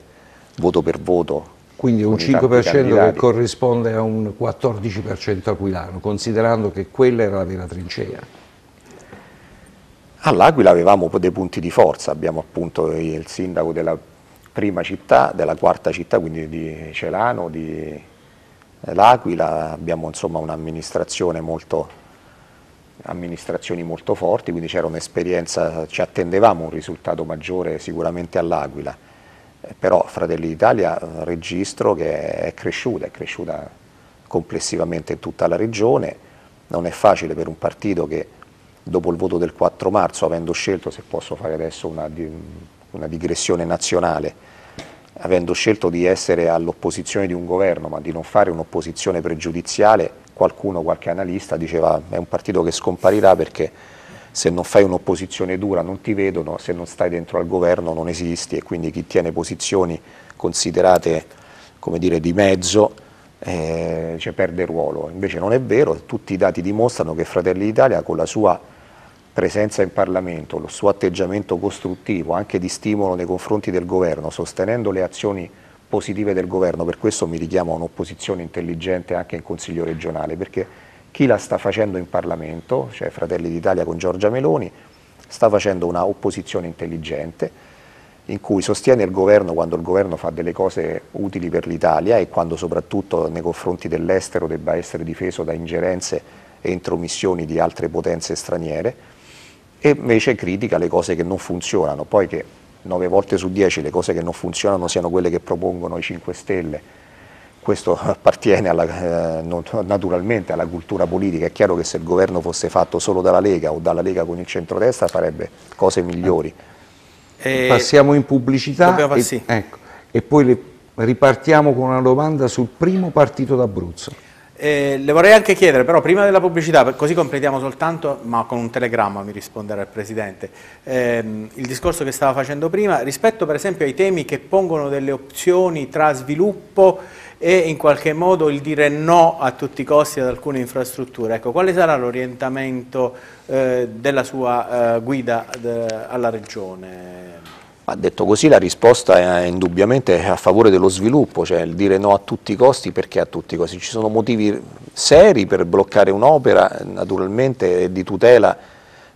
voto per voto. Quindi un 5% che corrisponde a un 14% aquilano, considerando che quella era la vera trincea. All'Aquila avevamo dei punti di forza, abbiamo appunto il sindaco della prima città, della quarta città, quindi di Celano, di eh, L'Aquila, abbiamo insomma un'amministrazione molto amministrazioni molto forti, quindi c'era un'esperienza, ci attendevamo un risultato maggiore sicuramente all'Aquila, eh, però Fratelli d'Italia eh, registro che è cresciuta, è cresciuta complessivamente in tutta la regione, non è facile per un partito che dopo il voto del 4 marzo, avendo scelto, se posso fare adesso una, una digressione nazionale, avendo scelto di essere all'opposizione di un governo, ma di non fare un'opposizione pregiudiziale, qualcuno, qualche analista diceva è un partito che scomparirà perché se non fai un'opposizione dura non ti vedono, se non stai dentro al governo non esisti e quindi chi tiene posizioni considerate come dire, di mezzo eh, cioè perde ruolo. Invece non è vero, tutti i dati dimostrano che Fratelli d'Italia con la sua presenza in Parlamento, lo suo atteggiamento costruttivo, anche di stimolo nei confronti del Governo, sostenendo le azioni positive del Governo, per questo mi richiamo a un'opposizione intelligente anche in Consiglio regionale, perché chi la sta facendo in Parlamento, cioè Fratelli d'Italia con Giorgia Meloni, sta facendo una opposizione intelligente, in cui sostiene il governo quando il governo fa delle cose utili per l'Italia e quando soprattutto nei confronti dell'estero debba essere difeso da ingerenze e intromissioni di altre potenze straniere e invece critica le cose che non funzionano, poi che 9 volte su 10 le cose che non funzionano siano quelle che propongono i 5 Stelle, questo appartiene alla, eh, naturalmente alla cultura politica, è chiaro che se il governo fosse fatto solo dalla Lega o dalla Lega con il centrodestra farebbe cose migliori. Eh, eh Passiamo in pubblicità e, ecco, e poi le, ripartiamo con una domanda sul primo partito d'Abruzzo. Eh, le vorrei anche chiedere, però, prima della pubblicità, così completiamo soltanto, ma con un telegramma mi risponderà il Presidente, ehm, il discorso che stava facendo prima, rispetto per esempio ai temi che pongono delle opzioni tra sviluppo e in qualche modo il dire no a tutti i costi ad alcune infrastrutture. Ecco, quale sarà l'orientamento eh, della sua eh, guida eh, alla Regione? Ma detto così la risposta è indubbiamente a favore dello sviluppo, cioè il dire no a tutti i costi perché a tutti i costi. Ci sono motivi seri per bloccare un'opera, naturalmente di tutela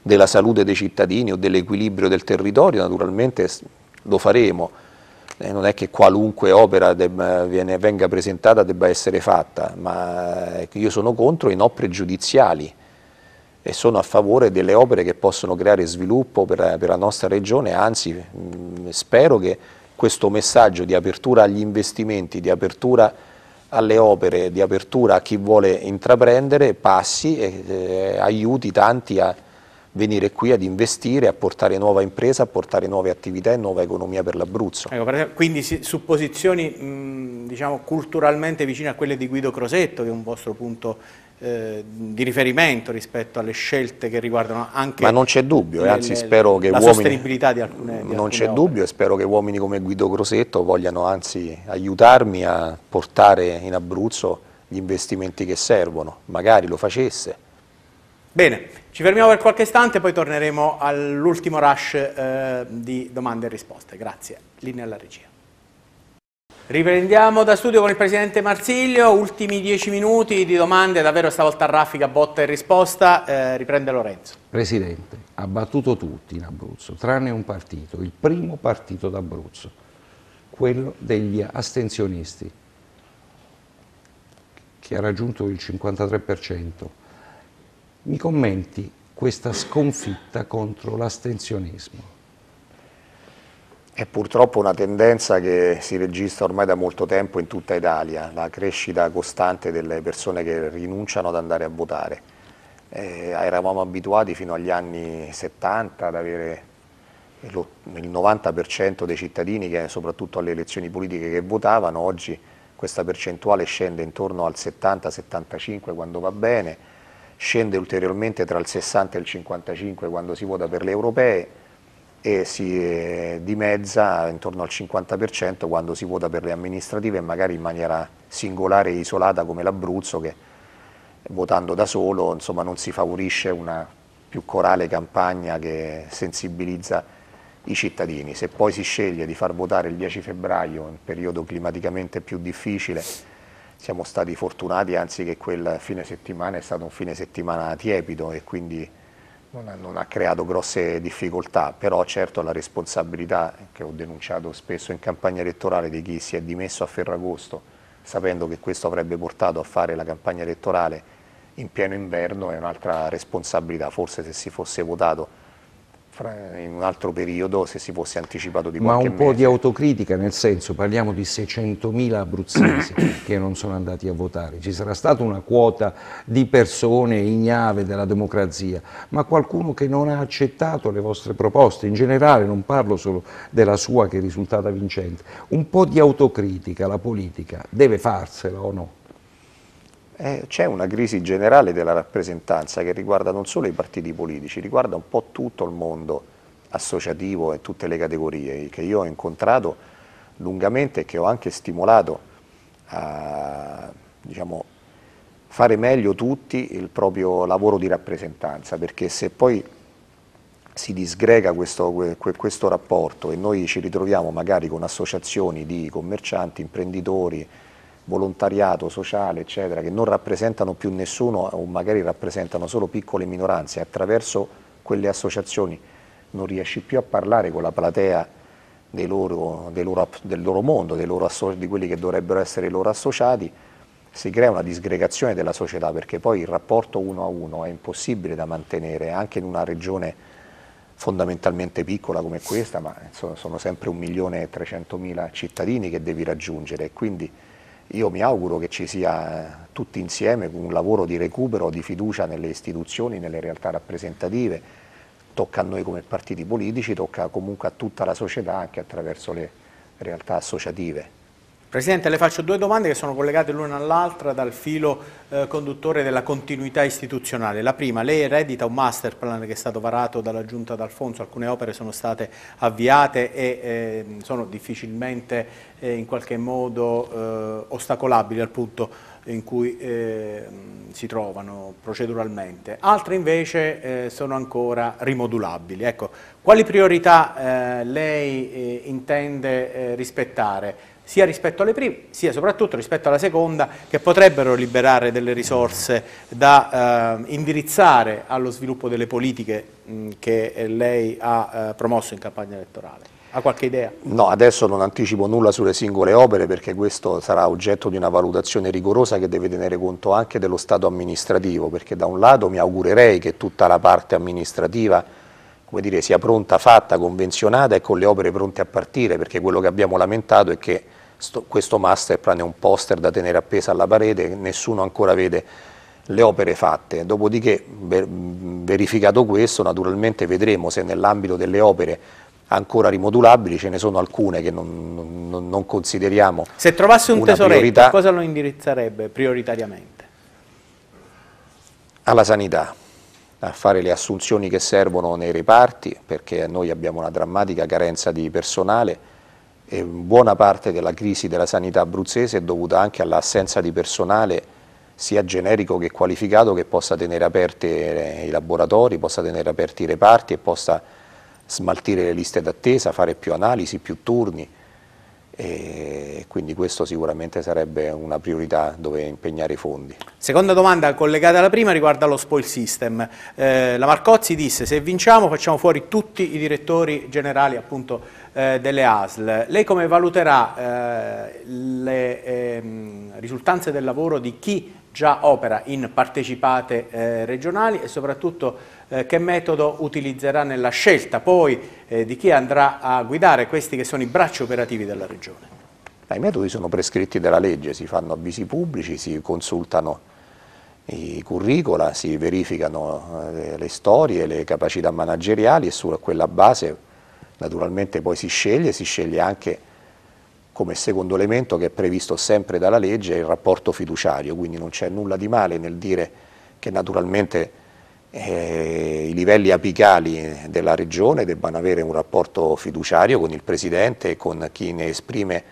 della salute dei cittadini o dell'equilibrio del territorio, naturalmente lo faremo. non è che qualunque opera debba, viene, venga presentata debba essere fatta, ma eh, io sono contro i no pregiudiziali e sono a favore delle opere che possono creare sviluppo per, per la nostra regione, anzi mh, mm, spero che questo messaggio di apertura agli investimenti, di apertura alle opere, di apertura a chi vuole intraprendere, passi e eh, aiuti tanti a venire qui ad investire, a portare nuova impresa, a portare nuove attività e nuova economia per l'Abruzzo. Ecco, quindi su posizioni mh, mm, diciamo, culturalmente vicine a quelle di Guido Crosetto, che è un vostro punto eh, di riferimento rispetto alle scelte che riguardano anche... Ma non c'è dubbio, eh, le, e anzi spero che la uomini... sostenibilità di alcune... Di non c'è dubbio e spero che uomini come Guido Grosetto vogliano anzi aiutarmi a portare in Abruzzo gli investimenti che servono, magari lo facesse. Bene, ci fermiamo per qualche istante e poi torneremo all'ultimo rush eh, di domande e risposte. Grazie. Linea alla regia. Riprendiamo da studio con il Presidente Marsiglio, ultimi dieci minuti di domande, davvero stavolta raffica, botta e risposta, eh, riprende Lorenzo. Presidente, ha battuto tutti in Abruzzo, tranne un partito, il primo partito d'Abruzzo, quello degli astensionisti, che ha raggiunto il 53%. Mi commenti questa sconfitta contro l'astensionismo? È purtroppo una tendenza che si registra ormai da molto tempo in tutta Italia, la crescita costante delle persone che rinunciano ad andare a votare. Eh, eravamo abituati fino agli anni 70 ad avere il 90% dei cittadini che soprattutto alle elezioni politiche che votavano, oggi questa percentuale scende intorno al 70-75 quando va bene, scende ulteriormente tra il 60 e il 55 quando si vota per le europee e si eh, dimezza intorno al 50% quando si vota per le amministrative e magari in maniera singolare e isolata come l'Abruzzo che votando da solo insomma, non si favorisce una più corale campagna che sensibilizza i cittadini. Se poi si sceglie di far votare il 10 febbraio, un periodo climaticamente più difficile, siamo stati fortunati anzi che quel fine settimana è stato un fine settimana tiepido e quindi non ha, non ha, creato grosse difficoltà, però certo la responsabilità che ho denunciato spesso in campagna elettorale di chi si è dimesso a Ferragosto, sapendo che questo avrebbe portato a fare la campagna elettorale in pieno inverno, è un'altra responsabilità, forse se si fosse votato in un altro periodo se si fosse anticipato di qualche Ma un po' di autocritica, nel senso parliamo di 600.000 abruzzesi che non sono andati a votare, ci sarà stata una quota di persone ignave della democrazia, ma qualcuno che non ha accettato le vostre proposte, in generale non parlo solo della sua che è risultata vincente, un po' di autocritica la politica deve farsela o no? eh, c'è una crisi generale della rappresentanza che riguarda non solo i partiti politici, riguarda un po' tutto il mondo associativo e tutte le categorie che io ho incontrato lungamente e che ho anche stimolato a diciamo, fare meglio tutti il proprio lavoro di rappresentanza, perché se poi si disgrega questo, questo rapporto e noi ci ritroviamo magari con associazioni di commercianti, imprenditori, volontariato sociale, eccetera, che non rappresentano più nessuno o magari rappresentano solo piccole minoranze, attraverso quelle associazioni non riesci più a parlare con la platea loro, loro, del loro mondo, loro di quelli che dovrebbero essere i loro associati, si crea una disgregazione della società perché poi il rapporto uno a uno è impossibile da mantenere anche in una regione fondamentalmente piccola come questa, ma sono sempre 1.300.000 cittadini che devi raggiungere e quindi io mi auguro che ci sia tutti insieme un lavoro di recupero, di fiducia nelle istituzioni, nelle realtà rappresentative. Tocca a noi come partiti politici, tocca comunque a tutta la società anche attraverso le realtà associative. Presidente, le faccio due domande che sono collegate l'una all'altra dal filo eh, conduttore della continuità istituzionale. La prima, lei eredita un master plan che è stato varato dalla Giunta d'Alfonso, alcune opere sono state avviate e eh, sono difficilmente eh, in qualche modo eh, ostacolabili al punto in cui ehm, si trovano proceduralmente. Altre invece eh, sono ancora rimodulabili. Ecco, quali priorità eh, lei intende rispettare? sia rispetto alle prime, sia soprattutto rispetto alla seconda, che potrebbero liberare delle risorse da eh, indirizzare allo sviluppo delle politiche mh, che eh, lei ha eh, promosso in campagna elettorale. Ha qualche idea? No, adesso non anticipo nulla sulle singole opere perché questo sarà oggetto di una valutazione rigorosa che deve tenere conto anche dello stato amministrativo, perché da un lato mi augurerei che tutta la parte amministrativa come dire, sia pronta, fatta, convenzionata e con le opere pronte a partire, perché quello che abbiamo lamentato è che sto, questo master plan è un poster da tenere appeso alla parete, nessuno ancora vede le opere fatte, dopodiché verificato questo naturalmente vedremo se nell'ambito delle opere ancora rimodulabili, ce ne sono alcune che non, non, non consideriamo. Se trovasse un tesoretto, priorità, cosa lo indirizzerebbe prioritariamente? Alla sanità, a fare le assunzioni che servono nei reparti, perché noi abbiamo una drammatica carenza di personale, buona parte della crisi della sanità abruzzese è dovuta anche all'assenza di personale sia generico che qualificato che possa tenere aperti eh, i laboratori, possa tenere aperti i reparti e possa smaltire le liste d'attesa, fare più analisi, più turni e quindi questo sicuramente sarebbe una priorità dove impegnare i fondi. Seconda domanda collegata alla prima riguarda lo spoil system. Eh, la Marcozzi disse se vinciamo facciamo fuori tutti i direttori generali appunto eh, delle ASL. Lei come valuterà eh, le ehm, risultanze del lavoro di chi già opera in partecipate eh, regionali e soprattutto eh, che metodo utilizzerà nella scelta poi eh, di chi andrà a guidare questi che sono i bracci operativi della regione? I metodi sono prescritti dalla legge, si fanno avvisi pubblici, si consultano i curricula, si verificano eh, le storie, le capacità manageriali e su quella base Naturalmente poi si sceglie, si sceglie anche come secondo elemento che è previsto sempre dalla legge il rapporto fiduciario, quindi non c'è nulla di male nel dire che naturalmente eh, i livelli apicali della regione debbano avere un rapporto fiduciario con il Presidente e con chi ne esprime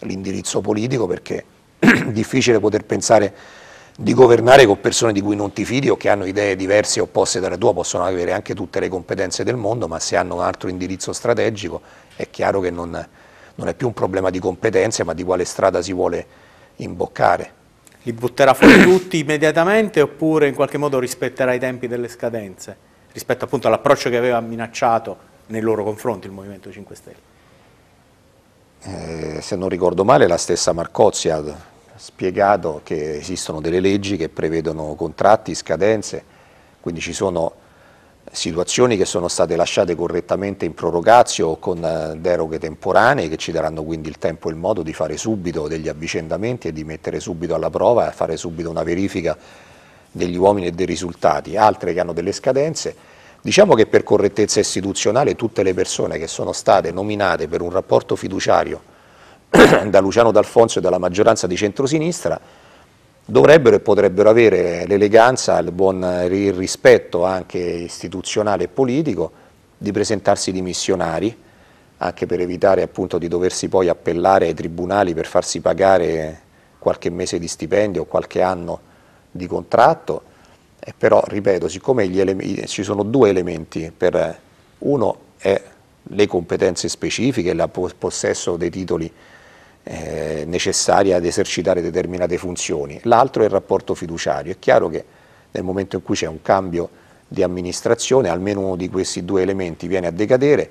l'indirizzo politico perché è difficile poter pensare di governare con persone di cui non ti fidi o che hanno idee diverse e opposte dalla tua, possono avere anche tutte le competenze del mondo, ma se hanno un altro indirizzo strategico è chiaro che non, non è più un problema di competenze, ma di quale strada si vuole imboccare. Li butterà fuori tutti immediatamente oppure in qualche modo rispetterà i tempi delle scadenze rispetto appunto all'approccio che aveva minacciato nei loro confronti il Movimento 5 Stelle? Eh, se non ricordo male la stessa Marcozzi spiegato che esistono delle leggi che prevedono contratti, scadenze, quindi ci sono situazioni che sono state lasciate correttamente in prorogazio o con eh, deroghe temporanee che ci daranno quindi il tempo e il modo di fare subito degli avvicendamenti e di mettere subito alla prova e fare subito una verifica degli uomini e dei risultati, altre che hanno delle scadenze. Diciamo che per correttezza istituzionale tutte le persone che sono state nominate per un rapporto fiduciario da Luciano D'Alfonso e dalla maggioranza di centrosinistra, dovrebbero e potrebbero avere l'eleganza, il buon il rispetto anche istituzionale e politico di presentarsi dimissionari, anche per evitare appunto di doversi poi appellare ai tribunali per farsi pagare qualche mese di stipendio o qualche anno di contratto, e però ripeto, siccome ci sono due elementi, per, uno è le competenze specifiche, il possesso dei titoli eh, necessaria ad esercitare determinate funzioni, l'altro è il rapporto fiduciario. È chiaro che nel momento in cui c'è un cambio di amministrazione, almeno uno di questi due elementi viene a decadere,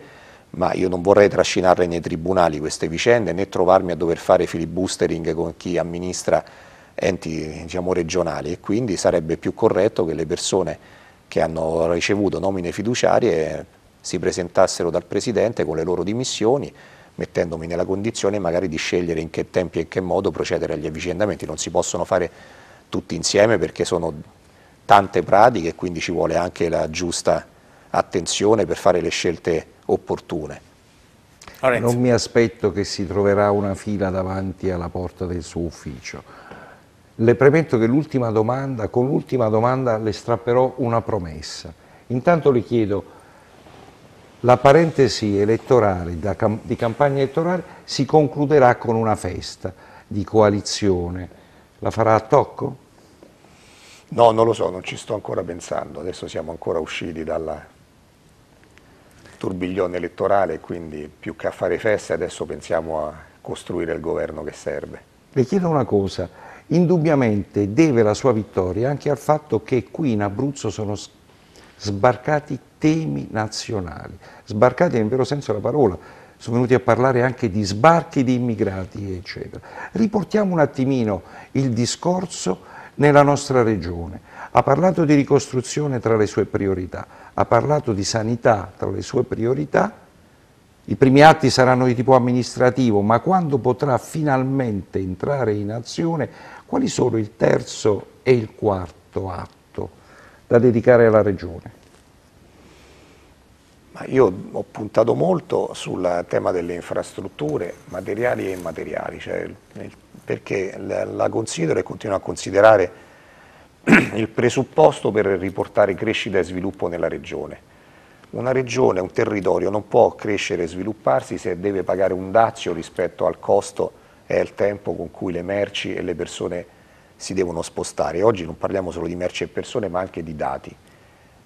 ma io non vorrei trascinarle nei tribunali queste vicende né trovarmi a dover fare filibustering con chi amministra enti diciamo, regionali e quindi sarebbe più corretto che le persone che hanno ricevuto nomine fiduciarie si presentassero dal Presidente con le loro dimissioni mettendomi nella condizione magari di scegliere in che tempi e in che modo procedere agli avvicendamenti, non si possono fare tutti insieme perché sono tante pratiche e quindi ci vuole anche la giusta attenzione per fare le scelte opportune. Non mi aspetto che si troverà una fila davanti alla porta del suo ufficio. Le premetto che l'ultima domanda, con l'ultima domanda le strapperò una promessa. Intanto le chiedo la parentesi elettorale, di campagna elettorale, si concluderà con una festa di coalizione. La farà a tocco? No, non lo so, non ci sto ancora pensando. Adesso siamo ancora usciti dal turbiglione elettorale, quindi più che a fare feste adesso pensiamo a costruire il governo che serve. Le chiedo una cosa, indubbiamente deve la sua vittoria anche al fatto che qui in Abruzzo sono sbarcati temi nazionali, sbarcati nel vero senso della parola, sono venuti a parlare anche di sbarchi di immigrati, eccetera. Riportiamo un attimino il discorso nella nostra regione. Ha parlato di ricostruzione tra le sue priorità, ha parlato di sanità tra le sue priorità, i primi atti saranno di tipo amministrativo, ma quando potrà finalmente entrare in azione, quali sono il terzo e il quarto atto? da dedicare alla Regione? Ma io ho puntato molto sul tema delle infrastrutture materiali e immateriali, cioè, perché la considero e continuo a considerare il presupposto per riportare crescita e sviluppo nella regione. Una regione, un territorio non può crescere e svilupparsi se deve pagare un dazio rispetto al costo e al tempo con cui le merci e le persone si devono spostare. Oggi non parliamo solo di merci e persone ma anche di dati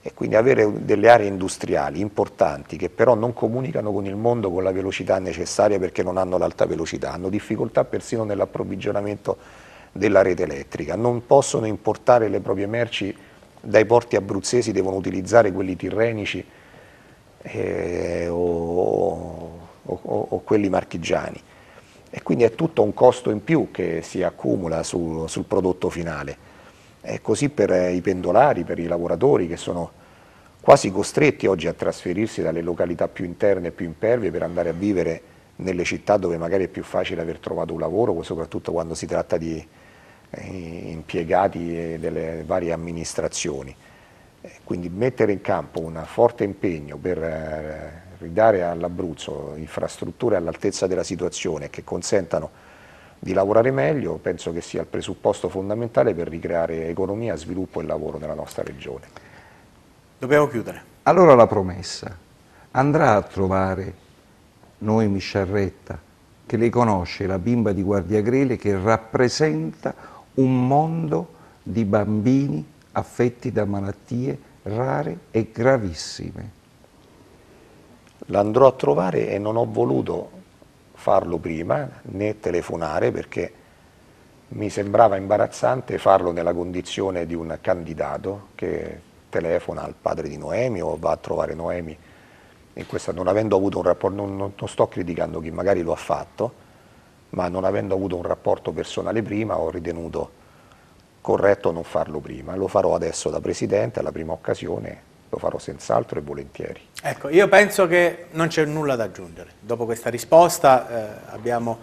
e quindi avere delle aree industriali importanti che però non comunicano con il mondo con la velocità necessaria perché non hanno l'alta velocità, hanno difficoltà persino nell'approvvigionamento della rete elettrica, non possono importare le proprie merci dai porti abruzzesi, devono utilizzare quelli tirrenici eh, o, o, o quelli marchigiani e quindi è tutto un costo in più che si accumula sul, sul prodotto finale. È così per eh, i pendolari, per i lavoratori che sono quasi costretti oggi a trasferirsi dalle località più interne e più impervie per andare a vivere nelle città dove magari è più facile aver trovato un lavoro, soprattutto quando si tratta di eh, impiegati delle varie amministrazioni. Quindi mettere in campo un forte impegno per eh, ridare all'Abruzzo infrastrutture all'altezza della situazione che consentano di lavorare meglio, penso che sia il presupposto fondamentale per ricreare economia, sviluppo e lavoro nella nostra regione. Dobbiamo chiudere. Allora la promessa, andrà a trovare noi Sciarretta, che lei conosce, la bimba di Guardiagrele, che rappresenta un mondo di bambini affetti da malattie rare e gravissime l'andrò a trovare e non ho voluto farlo prima né telefonare perché mi sembrava imbarazzante farlo nella condizione di un candidato che telefona al padre di Noemi o va a trovare Noemi questa, non avendo avuto un rapporto, non, non, non sto criticando chi magari lo ha fatto, ma non avendo avuto un rapporto personale prima ho ritenuto corretto non farlo prima, lo farò adesso da Presidente alla prima occasione lo farò senz'altro e volentieri. Ecco, io penso che non c'è nulla da aggiungere. Dopo questa risposta eh, abbiamo,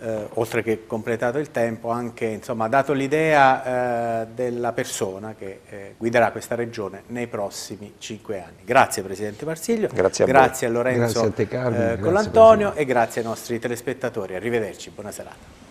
eh, oltre che completato il tempo, anche insomma, dato l'idea eh, della persona che eh, guiderà questa regione nei prossimi cinque anni. Grazie Presidente Marsiglio, grazie a, grazie a Lorenzo grazie a te, Carmen, eh, grazie Collantonio e grazie ai nostri telespettatori. Arrivederci, buona serata.